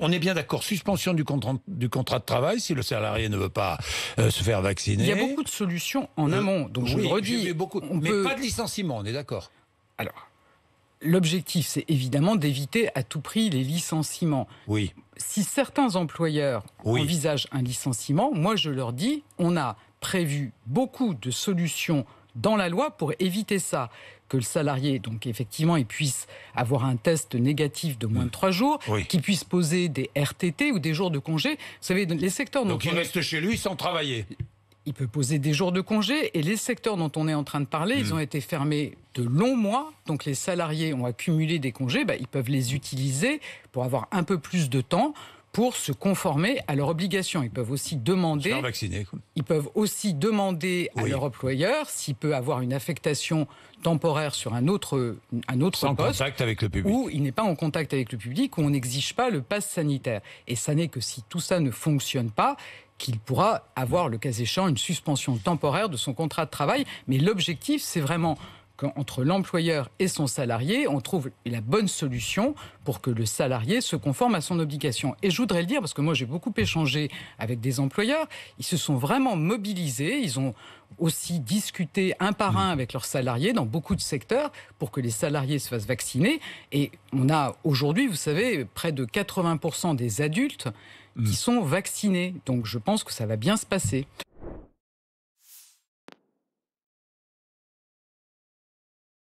on est bien d'accord, suspension du contrat, du contrat de travail si le salarié ne veut pas euh, se faire vacciner. Il y a beaucoup de solutions en euh, amont, donc je le redis. Beaucoup, mais pas de licenciement, on est d'accord. Alors, l'objectif, c'est évidemment d'éviter à tout prix les licenciements. Oui. Si certains employeurs envisagent un licenciement, moi je leur dis, on a prévu beaucoup de solutions dans la loi pour éviter ça que le salarié, donc effectivement, il puisse avoir un test négatif de moins de mmh. trois jours, qu'il puisse poser des RTT ou des jours de congé. Vous savez, les secteurs... Donc il reste chez lui sans travailler il peut poser des jours de congé et les secteurs dont on est en train de parler, ils mmh. ont été fermés de longs mois, donc les salariés ont accumulé des congés, bah, ils peuvent les utiliser pour avoir un peu plus de temps pour se conformer à leurs obligations. Ils peuvent aussi demander. ils peuvent aussi demander à leur employeur s'il peut avoir une affectation temporaire sur un autre un autre poste où il n'est pas en contact avec le public où on n'exige pas le pass sanitaire. Et ça n'est que si tout ça ne fonctionne pas qu'il pourra avoir, le cas échéant, une suspension temporaire de son contrat de travail. Mais l'objectif, c'est vraiment qu'entre l'employeur et son salarié, on trouve la bonne solution pour que le salarié se conforme à son obligation. Et je voudrais le dire, parce que moi j'ai beaucoup échangé avec des employeurs, ils se sont vraiment mobilisés, ils ont aussi discuté un par un avec leurs salariés dans beaucoup de secteurs pour que les salariés se fassent vacciner. Et on a aujourd'hui, vous savez, près de 80% des adultes mm. qui sont vaccinés. Donc je pense que ça va bien se passer.